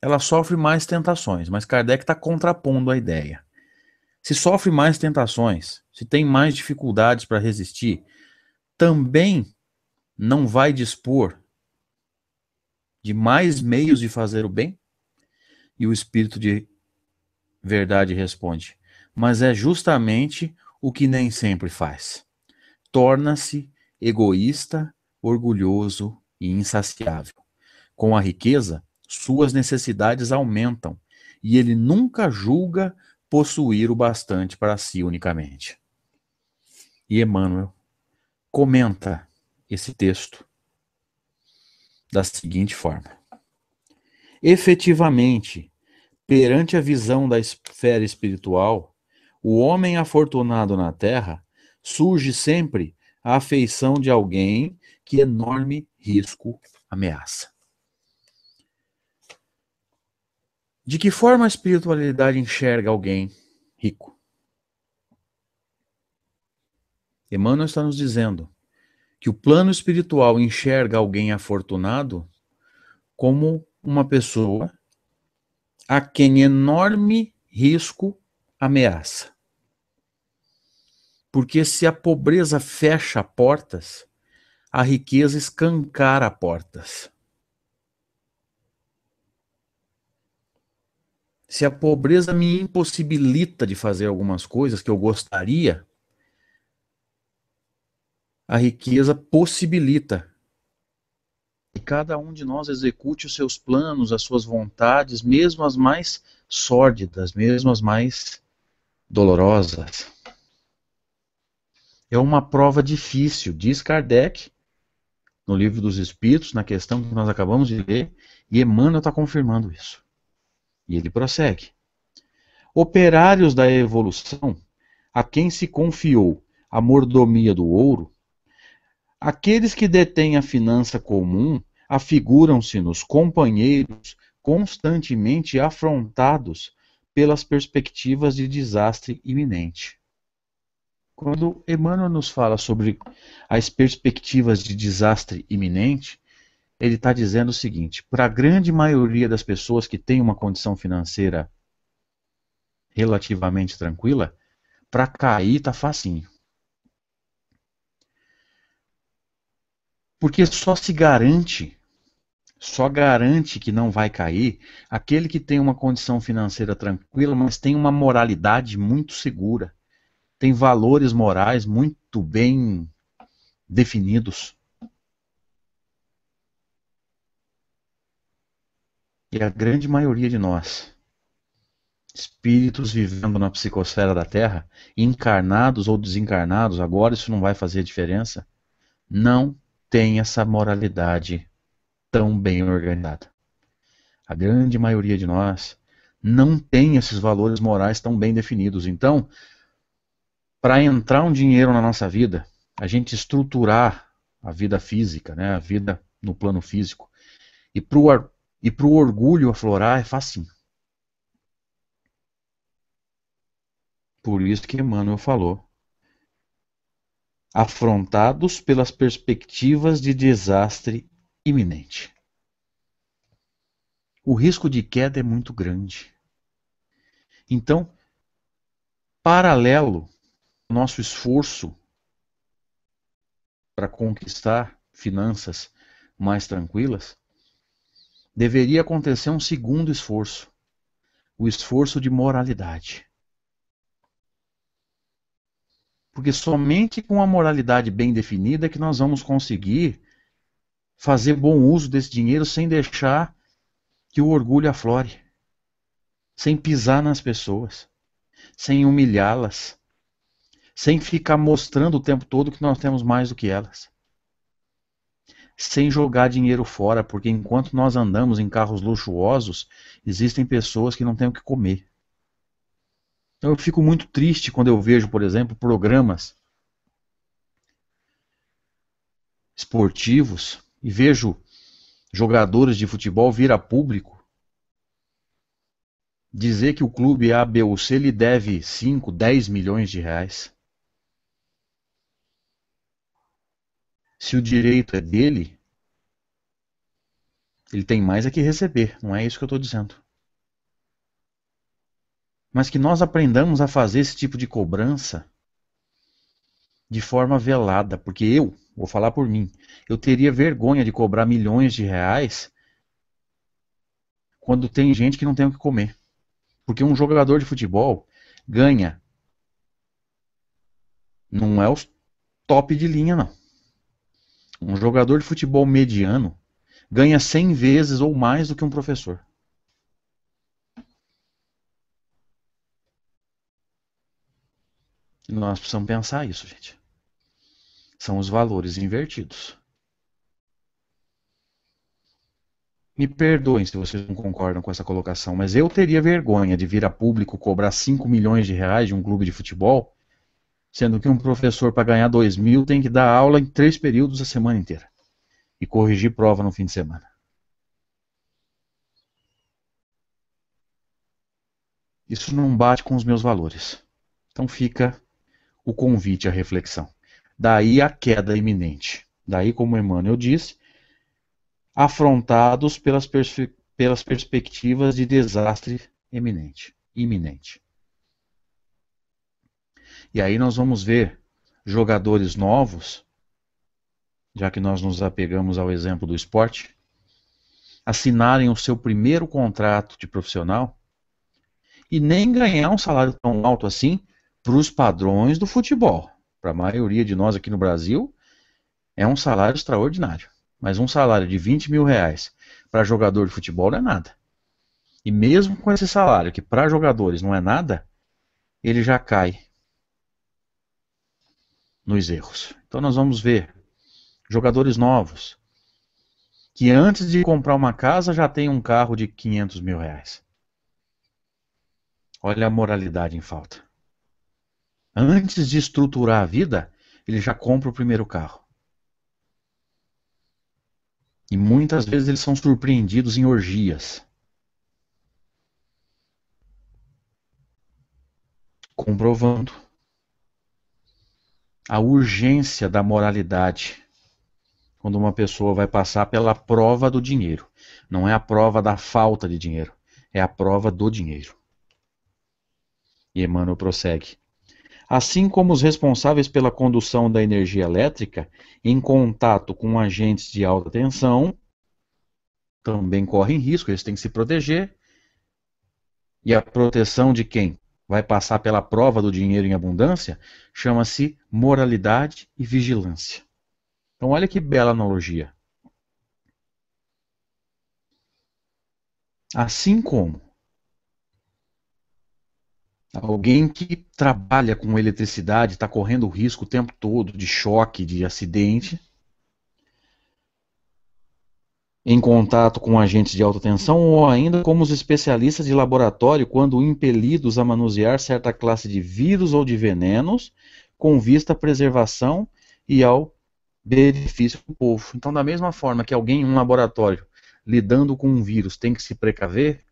ela sofre mais tentações, mas Kardec está contrapondo a ideia. Se sofre mais tentações, se tem mais dificuldades para resistir, também não vai dispor de mais meios de fazer o bem? E o Espírito de Verdade responde: mas é justamente o que nem sempre faz. Torna-se egoísta, orgulhoso e insaciável. Com a riqueza, suas necessidades aumentam e ele nunca julga possuir o bastante para si unicamente. E Emmanuel comenta esse texto da seguinte forma: Efetivamente, perante a visão da esfera espiritual, o homem afortunado na terra surge sempre a afeição de alguém que enorme risco ameaça. De que forma a espiritualidade enxerga alguém rico? Emmanuel está nos dizendo que o plano espiritual enxerga alguém afortunado como uma pessoa a quem enorme risco ameaça. Porque se a pobreza fecha portas, a riqueza escancara portas. Se a pobreza me impossibilita de fazer algumas coisas que eu gostaria, a riqueza possibilita que cada um de nós execute os seus planos, as suas vontades, mesmo as mais sórdidas, mesmo as mais dolorosas é uma prova difícil, diz Kardec, no Livro dos Espíritos, na questão que nós acabamos de ler, e Emmanuel está confirmando isso. E ele prossegue. Operários da evolução, a quem se confiou a mordomia do ouro, aqueles que detêm a finança comum afiguram-se nos companheiros constantemente afrontados pelas perspectivas de desastre iminente. Quando Emmanuel nos fala sobre as perspectivas de desastre iminente, ele está dizendo o seguinte: para a grande maioria das pessoas que tem uma condição financeira relativamente tranquila, para cair tá facinho. Porque só se garante, só garante que não vai cair aquele que tem uma condição financeira tranquila, mas tem uma moralidade muito segura tem valores morais muito bem definidos. E a grande maioria de nós, espíritos vivendo na psicosfera da Terra, encarnados ou desencarnados, agora isso não vai fazer diferença, não tem essa moralidade tão bem organizada. A grande maioria de nós não tem esses valores morais tão bem definidos. Então, para entrar um dinheiro na nossa vida, a gente estruturar a vida física, né, a vida no plano físico, e para o orgulho aflorar é fácil Por isso que Emmanuel falou. Afrontados pelas perspectivas de desastre iminente. O risco de queda é muito grande. Então, paralelo nosso esforço para conquistar finanças mais tranquilas, deveria acontecer um segundo esforço, o esforço de moralidade. Porque somente com a moralidade bem definida é que nós vamos conseguir fazer bom uso desse dinheiro sem deixar que o orgulho aflore, sem pisar nas pessoas, sem humilhá-las, sem ficar mostrando o tempo todo que nós temos mais do que elas. Sem jogar dinheiro fora, porque enquanto nós andamos em carros luxuosos, existem pessoas que não têm o que comer. Então eu fico muito triste quando eu vejo, por exemplo, programas esportivos e vejo jogadores de futebol vir a público dizer que o clube A, B ou C lhe deve 5, 10 milhões de reais. se o direito é dele, ele tem mais a que receber, não é isso que eu estou dizendo. Mas que nós aprendamos a fazer esse tipo de cobrança de forma velada, porque eu, vou falar por mim, eu teria vergonha de cobrar milhões de reais quando tem gente que não tem o que comer. Porque um jogador de futebol ganha. Não é o top de linha, não. Um jogador de futebol mediano ganha 100 vezes ou mais do que um professor. Nós precisamos pensar isso, gente. São os valores invertidos. Me perdoem se vocês não concordam com essa colocação, mas eu teria vergonha de vir a público cobrar 5 milhões de reais de um clube de futebol sendo que um professor para ganhar 2 mil tem que dar aula em três períodos a semana inteira e corrigir prova no fim de semana. Isso não bate com os meus valores. Então fica o convite à reflexão. Daí a queda iminente. Daí, como Emmanuel disse, afrontados pelas, pers pelas perspectivas de desastre iminente, iminente. E aí nós vamos ver jogadores novos, já que nós nos apegamos ao exemplo do esporte, assinarem o seu primeiro contrato de profissional e nem ganhar um salário tão alto assim para os padrões do futebol. Para a maioria de nós aqui no Brasil, é um salário extraordinário. Mas um salário de 20 mil reais para jogador de futebol não é nada. E mesmo com esse salário, que para jogadores não é nada, ele já cai nos erros. Então nós vamos ver jogadores novos que antes de comprar uma casa já tem um carro de 500 mil reais. Olha a moralidade em falta. Antes de estruturar a vida, ele já compra o primeiro carro. E muitas vezes eles são surpreendidos em orgias. Comprovando a urgência da moralidade quando uma pessoa vai passar pela prova do dinheiro. Não é a prova da falta de dinheiro, é a prova do dinheiro. E Emmanuel prossegue. Assim como os responsáveis pela condução da energia elétrica, em contato com agentes de alta tensão, também correm risco, eles têm que se proteger. E a proteção de quem? vai passar pela prova do dinheiro em abundância, chama-se moralidade e vigilância. Então, olha que bela analogia. Assim como alguém que trabalha com eletricidade está correndo o risco o tempo todo de choque, de acidente em contato com agentes de alta tensão ou ainda como os especialistas de laboratório quando impelidos a manusear certa classe de vírus ou de venenos com vista à preservação e ao benefício do povo. Então, da mesma forma que alguém em um laboratório lidando com um vírus tem que se precaver,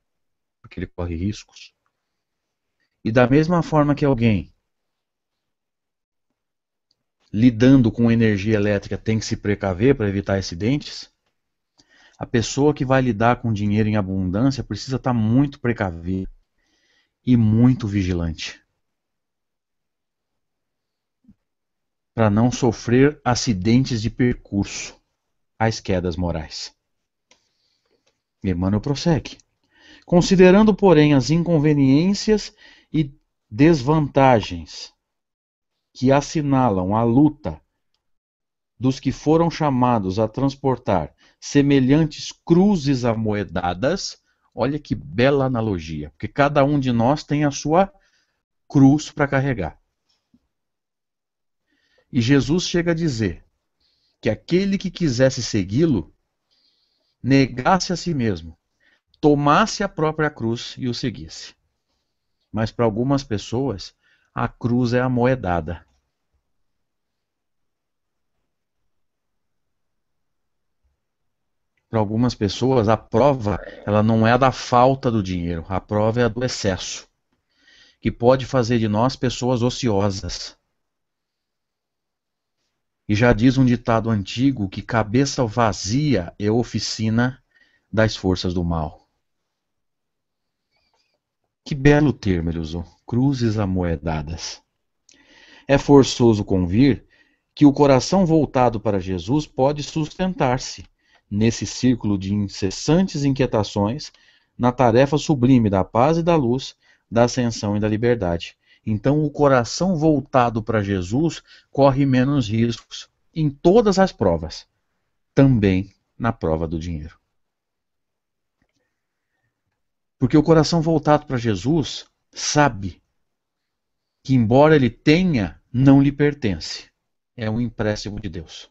porque ele corre riscos, e da mesma forma que alguém lidando com energia elétrica tem que se precaver para evitar acidentes, a pessoa que vai lidar com dinheiro em abundância precisa estar tá muito precavida e muito vigilante. Para não sofrer acidentes de percurso, as quedas morais. Emmanuel prossegue. Considerando, porém, as inconveniências e desvantagens que assinalam a luta dos que foram chamados a transportar semelhantes cruzes amoedadas. Olha que bela analogia, porque cada um de nós tem a sua cruz para carregar. E Jesus chega a dizer que aquele que quisesse segui-lo, negasse a si mesmo, tomasse a própria cruz e o seguisse. Mas para algumas pessoas, a cruz é amoedada. para algumas pessoas, a prova ela não é a da falta do dinheiro, a prova é a do excesso, que pode fazer de nós pessoas ociosas. E já diz um ditado antigo que cabeça vazia é oficina das forças do mal. Que belo termo ele usou, cruzes amoedadas. É forçoso convir que o coração voltado para Jesus pode sustentar-se nesse círculo de incessantes inquietações, na tarefa sublime da paz e da luz, da ascensão e da liberdade. Então, o coração voltado para Jesus corre menos riscos em todas as provas, também na prova do dinheiro. Porque o coração voltado para Jesus sabe que, embora ele tenha, não lhe pertence. É um empréstimo de Deus.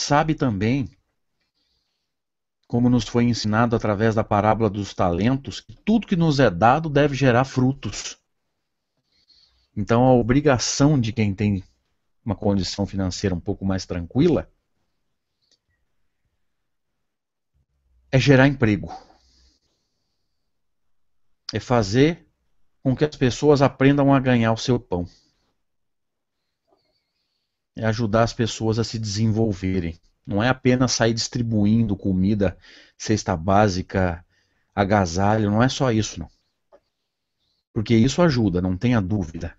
Sabe também, como nos foi ensinado através da parábola dos talentos, que tudo que nos é dado deve gerar frutos. Então, a obrigação de quem tem uma condição financeira um pouco mais tranquila é gerar emprego. É fazer com que as pessoas aprendam a ganhar o seu pão é ajudar as pessoas a se desenvolverem. Não é apenas sair distribuindo comida, cesta básica, agasalho, não é só isso, não. Porque isso ajuda, não tenha dúvida.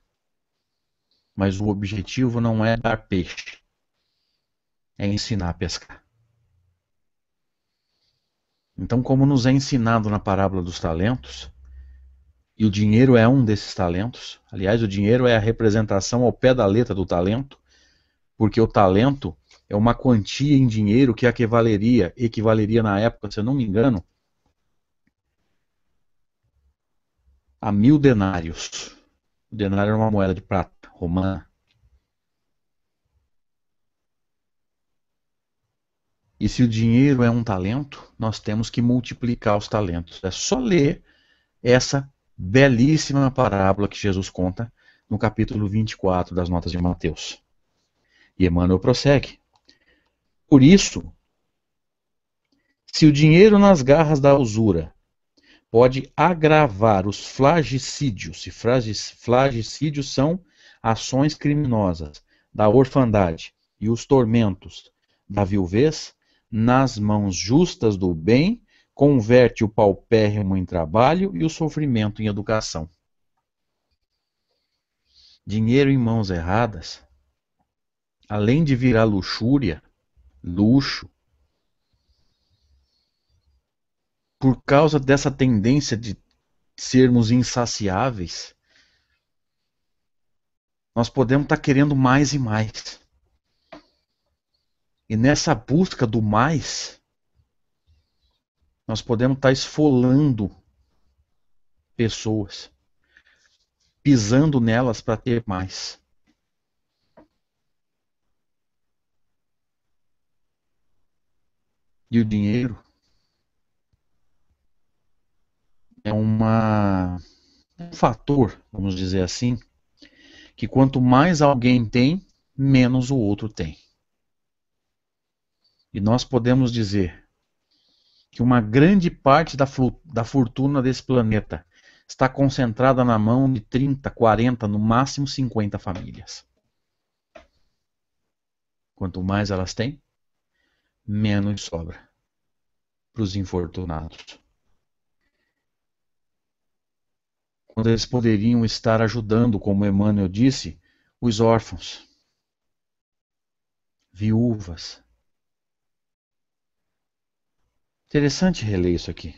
Mas o objetivo não é dar peixe, é ensinar a pescar. Então, como nos é ensinado na parábola dos talentos, e o dinheiro é um desses talentos, aliás, o dinheiro é a representação ao pé da letra do talento, porque o talento é uma quantia em dinheiro que equivaleria, equivaleria na época, se eu não me engano, a mil denários. O denário era uma moeda de prata romana. E se o dinheiro é um talento, nós temos que multiplicar os talentos. É só ler essa belíssima parábola que Jesus conta no capítulo 24 das Notas de Mateus. E Emmanuel prossegue. Por isso, se o dinheiro nas garras da usura pode agravar os flagicídios, e flagicídios são ações criminosas da orfandade e os tormentos da viuvez, nas mãos justas do bem, converte o paupérrimo em trabalho e o sofrimento em educação. Dinheiro em mãos erradas além de virar luxúria, luxo, por causa dessa tendência de sermos insaciáveis, nós podemos estar tá querendo mais e mais. E nessa busca do mais, nós podemos estar tá esfolando pessoas, pisando nelas para ter mais. e o dinheiro é uma é um fator, vamos dizer assim, que quanto mais alguém tem, menos o outro tem. E nós podemos dizer que uma grande parte da, da fortuna desse planeta está concentrada na mão de 30, 40, no máximo 50 famílias. Quanto mais elas têm, menos sobra para os infortunados. Quando eles poderiam estar ajudando, como Emmanuel disse, os órfãos, viúvas. Interessante reler isso aqui.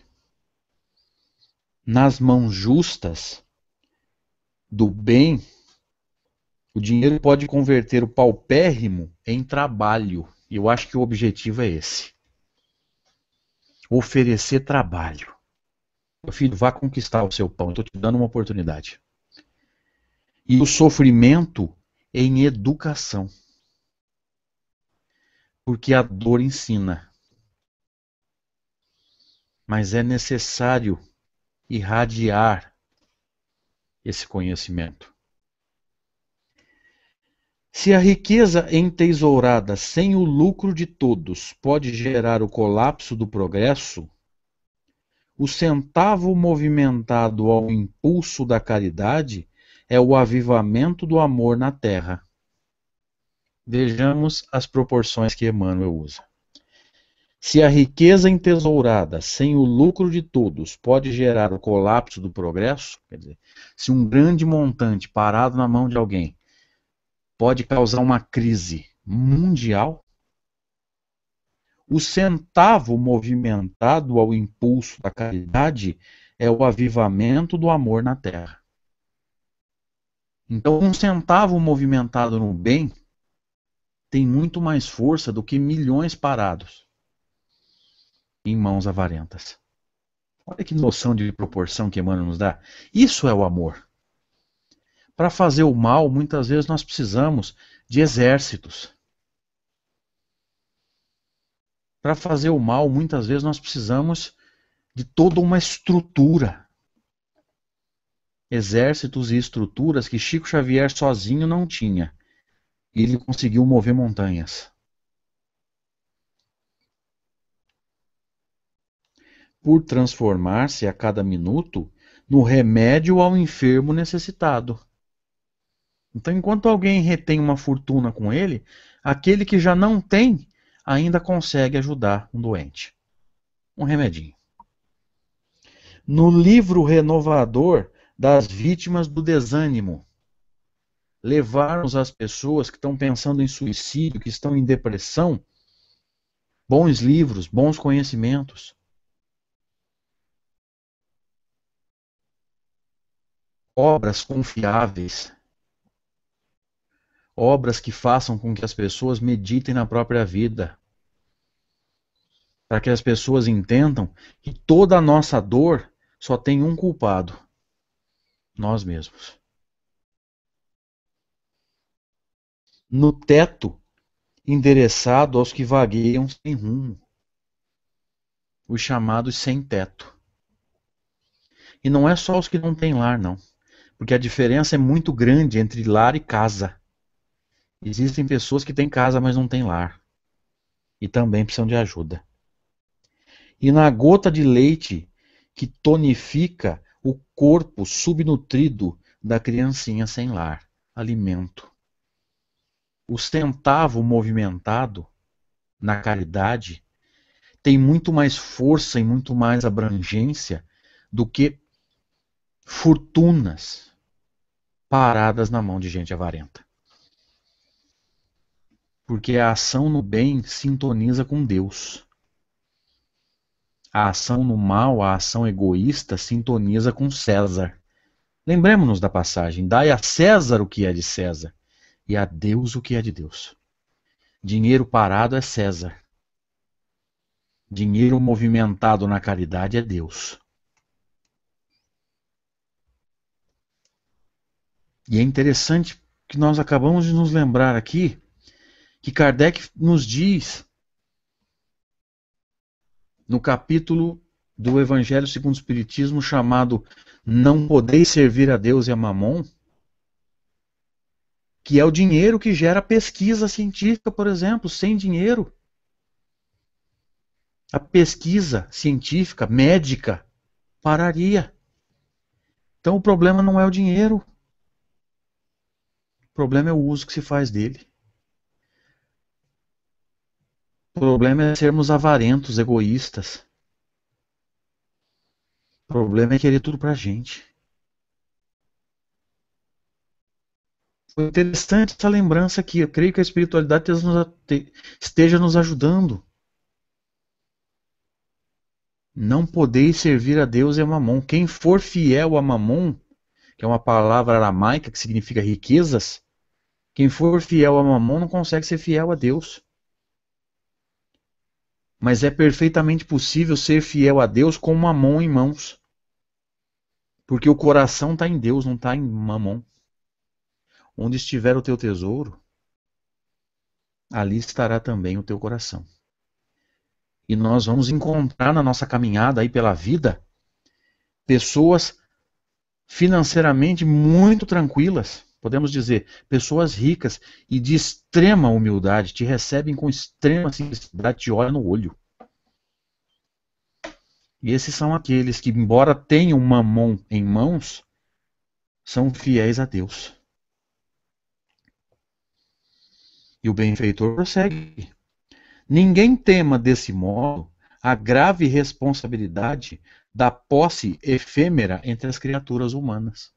Nas mãos justas do bem, o dinheiro pode converter o paupérrimo em trabalho. E eu acho que o objetivo é esse: oferecer trabalho. Meu filho, vá conquistar o seu pão, estou te dando uma oportunidade. E o sofrimento é em educação. Porque a dor ensina. Mas é necessário irradiar esse conhecimento. Se a riqueza entesourada sem o lucro de todos pode gerar o colapso do progresso, o centavo movimentado ao impulso da caridade é o avivamento do amor na terra. Vejamos as proporções que Emmanuel usa. Se a riqueza entesourada sem o lucro de todos pode gerar o colapso do progresso, quer dizer, se um grande montante parado na mão de alguém pode causar uma crise mundial? O centavo movimentado ao impulso da caridade é o avivamento do amor na terra. Então, um centavo movimentado no bem tem muito mais força do que milhões parados em mãos avarentas. Olha que noção de proporção que Emmanuel nos dá. Isso é o amor. Para fazer o mal, muitas vezes nós precisamos de exércitos. Para fazer o mal, muitas vezes nós precisamos de toda uma estrutura. Exércitos e estruturas que Chico Xavier sozinho não tinha. E ele conseguiu mover montanhas. Por transformar-se a cada minuto no remédio ao enfermo necessitado. Então, enquanto alguém retém uma fortuna com ele, aquele que já não tem ainda consegue ajudar um doente. Um remedinho. No livro renovador das vítimas do desânimo, levarmos as pessoas que estão pensando em suicídio, que estão em depressão, bons livros, bons conhecimentos. Obras confiáveis obras que façam com que as pessoas meditem na própria vida. Para que as pessoas entendam que toda a nossa dor só tem um culpado: nós mesmos. No teto, endereçado aos que vagueiam sem rumo, os chamados sem teto. E não é só os que não têm lar, não. Porque a diferença é muito grande entre lar e casa. Existem pessoas que têm casa, mas não têm lar. E também precisam de ajuda. E na gota de leite que tonifica o corpo subnutrido da criancinha sem lar, alimento. O centavo movimentado na caridade tem muito mais força e muito mais abrangência do que fortunas paradas na mão de gente avarenta porque a ação no bem sintoniza com Deus. A ação no mal, a ação egoísta, sintoniza com César. Lembremos-nos da passagem: dai a César o que é de César e a Deus o que é de Deus. Dinheiro parado é César. Dinheiro movimentado na caridade é Deus. E é interessante que nós acabamos de nos lembrar aqui que Kardec nos diz no capítulo do Evangelho segundo o Espiritismo chamado Não Podeis Servir a Deus e a Mamon, que é o dinheiro que gera pesquisa científica, por exemplo, sem dinheiro. A pesquisa científica, médica, pararia. Então o problema não é o dinheiro. O problema é o uso que se faz dele. problema é sermos avarentos, egoístas. O problema é querer tudo pra gente. Foi interessante essa lembrança aqui. Eu creio que a espiritualidade esteja nos ajudando. Não podeis servir a Deus e a Mamon. Quem for fiel a Mamon, que é uma palavra aramaica que significa riquezas, quem for fiel a Mamon não consegue ser fiel a Deus mas é perfeitamente possível ser fiel a Deus com mão em mãos. Porque o coração está em Deus, não está em mamão. Onde estiver o teu tesouro, ali estará também o teu coração. E nós vamos encontrar na nossa caminhada aí pela vida pessoas financeiramente muito tranquilas podemos dizer, pessoas ricas e de extrema humildade te recebem com extrema simplicidade, te olham no olho. E esses são aqueles que, embora tenham mamon em mãos, são fiéis a Deus. E o benfeitor prossegue. Ninguém tema desse modo a grave responsabilidade da posse efêmera entre as criaturas humanas.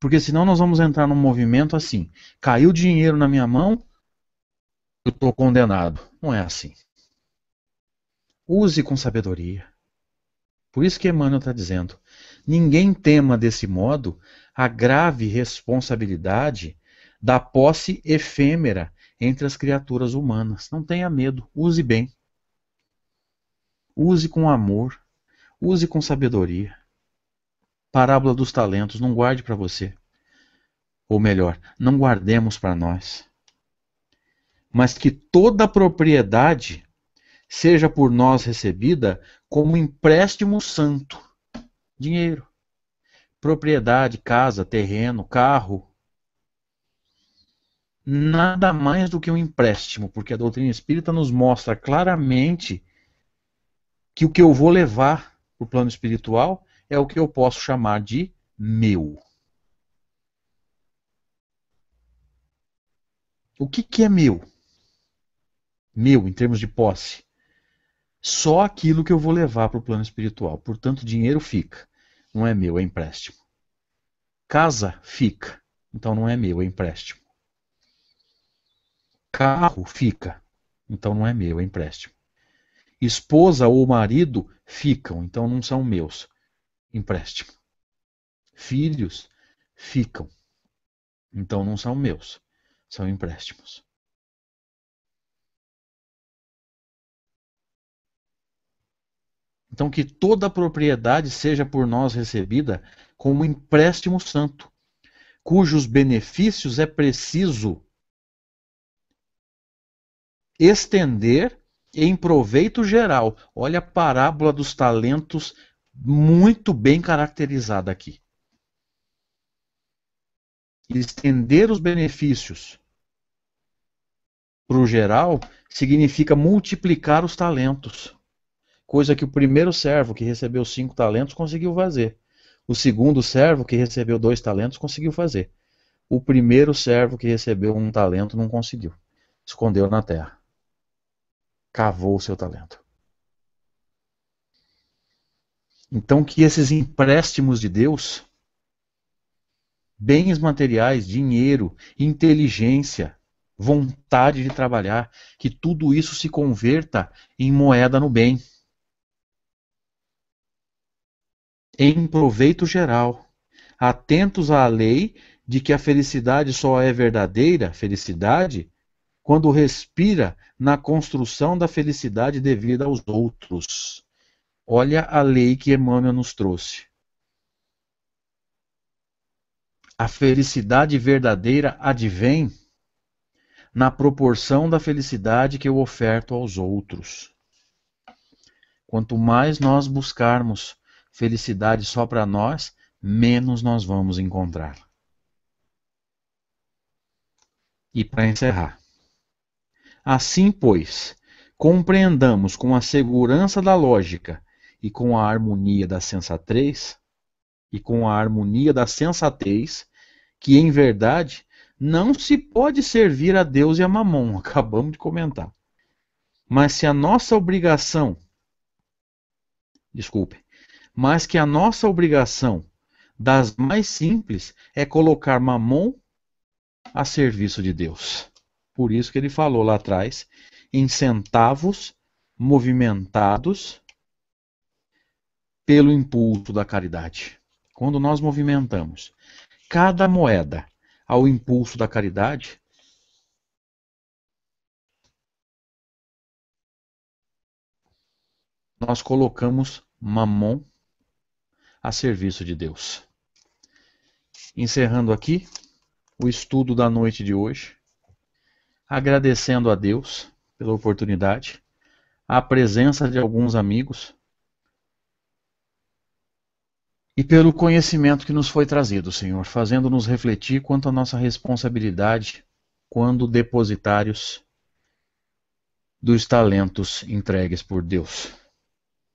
Porque senão nós vamos entrar num movimento assim: caiu dinheiro na minha mão, eu estou condenado. Não é assim. Use com sabedoria. Por isso que Emmanuel está dizendo: ninguém tema desse modo a grave responsabilidade da posse efêmera entre as criaturas humanas. Não tenha medo, use bem. Use com amor, use com sabedoria parábola dos talentos, não guarde para você. Ou melhor, não guardemos para nós. Mas que toda propriedade seja por nós recebida como empréstimo santo. Dinheiro. Propriedade, casa, terreno, carro, nada mais do que um empréstimo, porque a doutrina espírita nos mostra claramente que o que eu vou levar para o plano espiritual é o que eu posso chamar de meu. O que, que é meu? Meu, em termos de posse. Só aquilo que eu vou levar para o plano espiritual. Portanto, dinheiro fica. Não é meu, é empréstimo. Casa fica. Então não é meu, é empréstimo. Carro fica. Então não é meu, é empréstimo. Esposa ou marido ficam, então não são meus empréstimo. Filhos ficam. Então não são meus, são empréstimos. Então que toda a propriedade seja por nós recebida como empréstimo santo, cujos benefícios é preciso estender em proveito geral. Olha a parábola dos talentos muito bem caracterizada aqui. Estender os benefícios para o geral significa multiplicar os talentos. Coisa que o primeiro servo que recebeu cinco talentos conseguiu fazer. O segundo servo que recebeu dois talentos conseguiu fazer. O primeiro servo que recebeu um talento não conseguiu. Escondeu na terra. Cavou o seu talento. Então, que esses empréstimos de Deus, bens materiais, dinheiro, inteligência, vontade de trabalhar, que tudo isso se converta em moeda no bem, em proveito geral, atentos à lei de que a felicidade só é verdadeira felicidade quando respira na construção da felicidade devida aos outros. Olha a lei que Emmanuel nos trouxe. A felicidade verdadeira advém na proporção da felicidade que eu oferto aos outros. Quanto mais nós buscarmos felicidade só para nós, menos nós vamos encontrar. E para encerrar. Assim, pois, compreendamos com a segurança da lógica e com a harmonia da sensatez, e com a harmonia da sensatez, que em verdade não se pode servir a Deus e a Mamon, acabamos de comentar. Mas se a nossa obrigação, desculpe, mas que a nossa obrigação das mais simples é colocar Mamon a serviço de Deus. Por isso que ele falou lá atrás em centavos movimentados pelo impulso da caridade. Quando nós movimentamos cada moeda ao impulso da caridade, nós colocamos mamon a serviço de Deus. Encerrando aqui o estudo da noite de hoje, agradecendo a Deus pela oportunidade, a presença de alguns amigos e pelo conhecimento que nos foi trazido, Senhor, fazendo-nos refletir quanto à nossa responsabilidade quando depositários dos talentos entregues por Deus.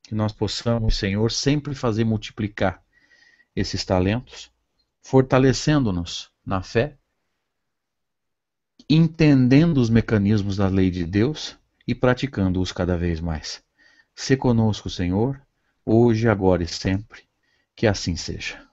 Que nós possamos, Senhor, sempre fazer multiplicar esses talentos, fortalecendo-nos na fé, entendendo os mecanismos da lei de Deus e praticando-os cada vez mais. Se conosco, Senhor, hoje, agora e sempre que assim seja